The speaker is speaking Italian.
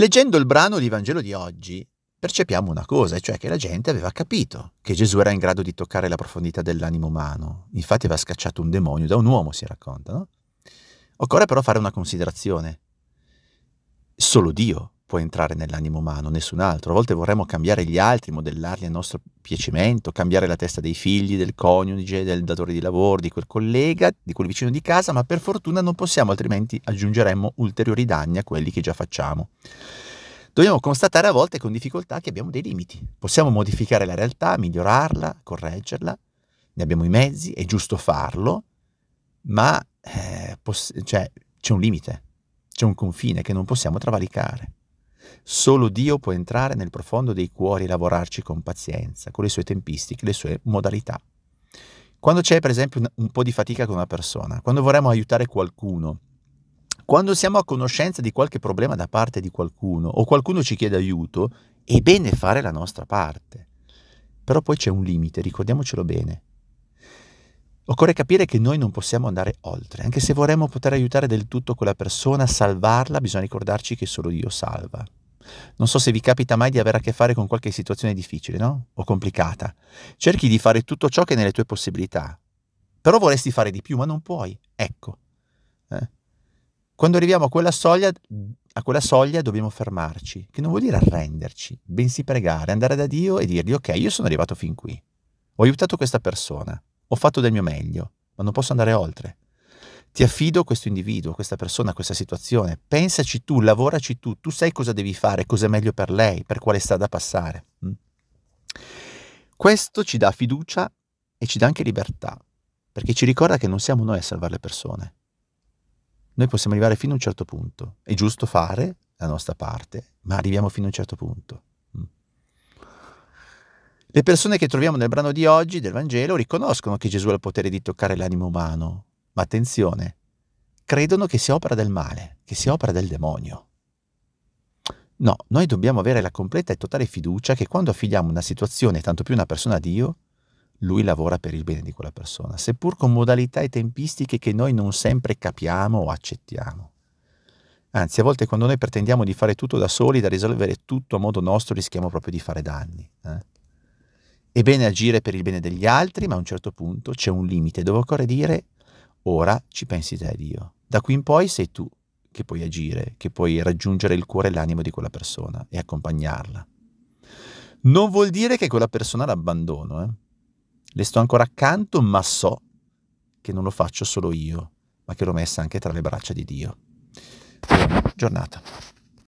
Leggendo il brano di Vangelo di oggi, percepiamo una cosa, cioè che la gente aveva capito che Gesù era in grado di toccare la profondità dell'animo umano. Infatti aveva scacciato un demonio da un uomo, si racconta, no? Occorre però fare una considerazione. Solo Dio può entrare nell'animo umano, nessun altro. A volte vorremmo cambiare gli altri, modellarli a nostro piacimento, cambiare la testa dei figli, del coniuge, del datore di lavoro, di quel collega, di quel vicino di casa, ma per fortuna non possiamo, altrimenti aggiungeremmo ulteriori danni a quelli che già facciamo. Dobbiamo constatare a volte con difficoltà che abbiamo dei limiti. Possiamo modificare la realtà, migliorarla, correggerla, ne abbiamo i mezzi, è giusto farlo, ma eh, poss- cioè, c'è un limite, c'è un confine che non possiamo travalicare. Solo Dio può entrare nel profondo dei cuori e lavorarci con pazienza, con le sue tempistiche, le sue modalità. Quando c'è per esempio un, po' di fatica con una persona, quando vorremmo aiutare qualcuno, quando siamo a conoscenza di qualche problema da parte di qualcuno o qualcuno ci chiede aiuto, è bene fare la nostra parte. Però poi c'è un limite, ricordiamocelo bene. Occorre capire che noi non possiamo andare oltre, anche se vorremmo poter aiutare del tutto quella persona, salvarla, bisogna ricordarci che solo Dio salva. Non so se vi capita mai di avere a che fare con qualche situazione difficile, no? O complicata. Cerchi di fare tutto ciò che è nelle tue possibilità. Però vorresti fare di più, ma non puoi. Ecco. Eh? Quando arriviamo a quella, soglia, a quella soglia dobbiamo fermarci, che non vuol dire arrenderci, bensì pregare, andare da Dio e dirgli ok, io sono arrivato fin qui, ho aiutato questa persona, ho fatto del mio meglio, ma non posso andare oltre ti affido questo individuo, questa persona, questa situazione, pensaci tu, lavoraci tu, tu sai cosa devi fare, cosa è meglio per lei, per quale strada passare. Mm? Questo ci dà fiducia e ci dà anche libertà, perché ci ricorda che non siamo noi a salvare le persone. Noi possiamo arrivare fino a un certo punto, è giusto fare la nostra parte, ma arriviamo fino a un certo punto. Mm. Le persone che troviamo nel brano di oggi del Vangelo riconoscono che Gesù ha il potere di toccare l'animo umano, ma attenzione, credono che sia opera del male, che sia opera del demonio. No, noi dobbiamo avere la completa e totale fiducia che quando affidiamo una situazione, tanto più una persona a Dio, lui lavora per il bene di quella persona, seppur con modalità e tempistiche che noi non sempre capiamo o accettiamo. Anzi, a volte quando noi pretendiamo di fare tutto da soli, da risolvere tutto a modo nostro, rischiamo proprio di fare danni. Eh? È bene agire per il bene degli altri, ma a un certo punto c'è un limite dove occorre dire Ora ci pensi te Dio. Da qui in poi sei tu che puoi agire, che puoi raggiungere il cuore e l'animo di quella persona e accompagnarla. Non vuol dire che quella persona l'abbandono, eh? Le sto ancora accanto, ma so che non lo faccio solo io, ma che l'ho messa anche tra le braccia di Dio. Buona giornata.